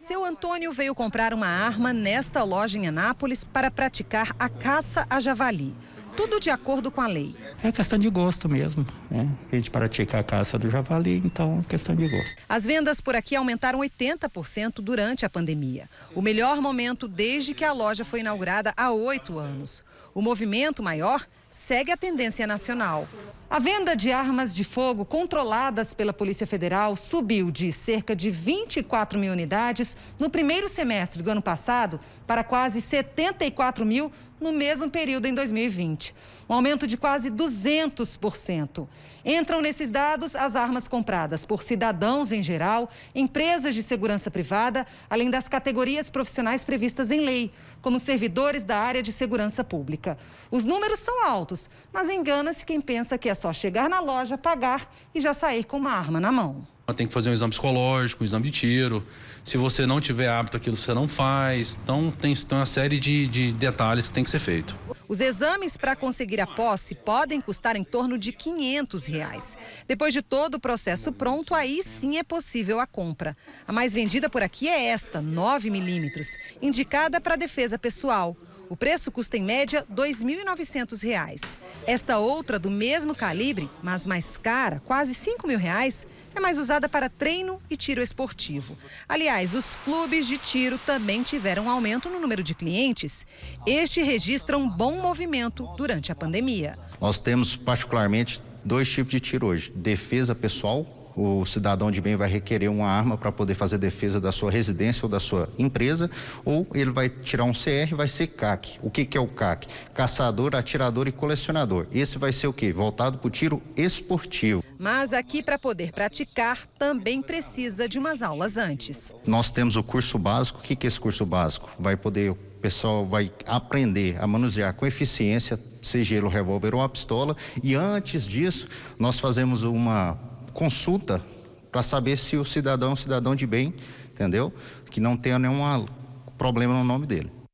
Seu Antônio veio comprar uma arma nesta loja em Anápolis para praticar a caça a javali. Tudo de acordo com a lei. É questão de gosto mesmo, né? A gente pratica a caça do javali, então é questão de gosto. As vendas por aqui aumentaram 80% durante a pandemia. O melhor momento desde que a loja foi inaugurada há oito anos. O movimento maior segue a tendência nacional. A venda de armas de fogo controladas pela Polícia Federal subiu de cerca de 24 mil unidades no primeiro semestre do ano passado para quase 74 mil no mesmo período em 2020, um aumento de quase 200%. Entram nesses dados as armas compradas por cidadãos em geral, empresas de segurança privada, além das categorias profissionais previstas em lei, como servidores da área de segurança pública. Os números são altos, mas engana-se quem pensa que é só chegar na loja, pagar e já sair com uma arma na mão tem que fazer um exame psicológico, um exame de tiro. Se você não tiver hábito, aquilo você não faz. Então tem, tem uma série de, de detalhes que tem que ser feito. Os exames para conseguir a posse podem custar em torno de 500 reais. Depois de todo o processo pronto, aí sim é possível a compra. A mais vendida por aqui é esta, 9 milímetros, indicada para defesa pessoal. O preço custa em média R$ 2.900. Esta outra, do mesmo calibre, mas mais cara, quase R$ reais, é mais usada para treino e tiro esportivo. Aliás, os clubes de tiro também tiveram aumento no número de clientes. Este registra um bom movimento durante a pandemia. Nós temos particularmente dois tipos de tiro hoje: defesa pessoal, o cidadão de bem vai requerer uma arma para poder fazer defesa da sua residência ou da sua empresa, ou ele vai tirar um CR, vai ser CAC. O que, que é o CAC? Caçador, atirador e colecionador. Esse vai ser o quê? Voltado para o tiro esportivo. Mas aqui, para poder praticar, também precisa de umas aulas antes. Nós temos o curso básico. O que, que é esse curso básico? Vai poder pessoal vai aprender a manusear com eficiência, seja o revólver ou a pistola. E antes disso, nós fazemos uma consulta para saber se o cidadão é um cidadão de bem, entendeu? Que não tenha nenhum problema no nome dele.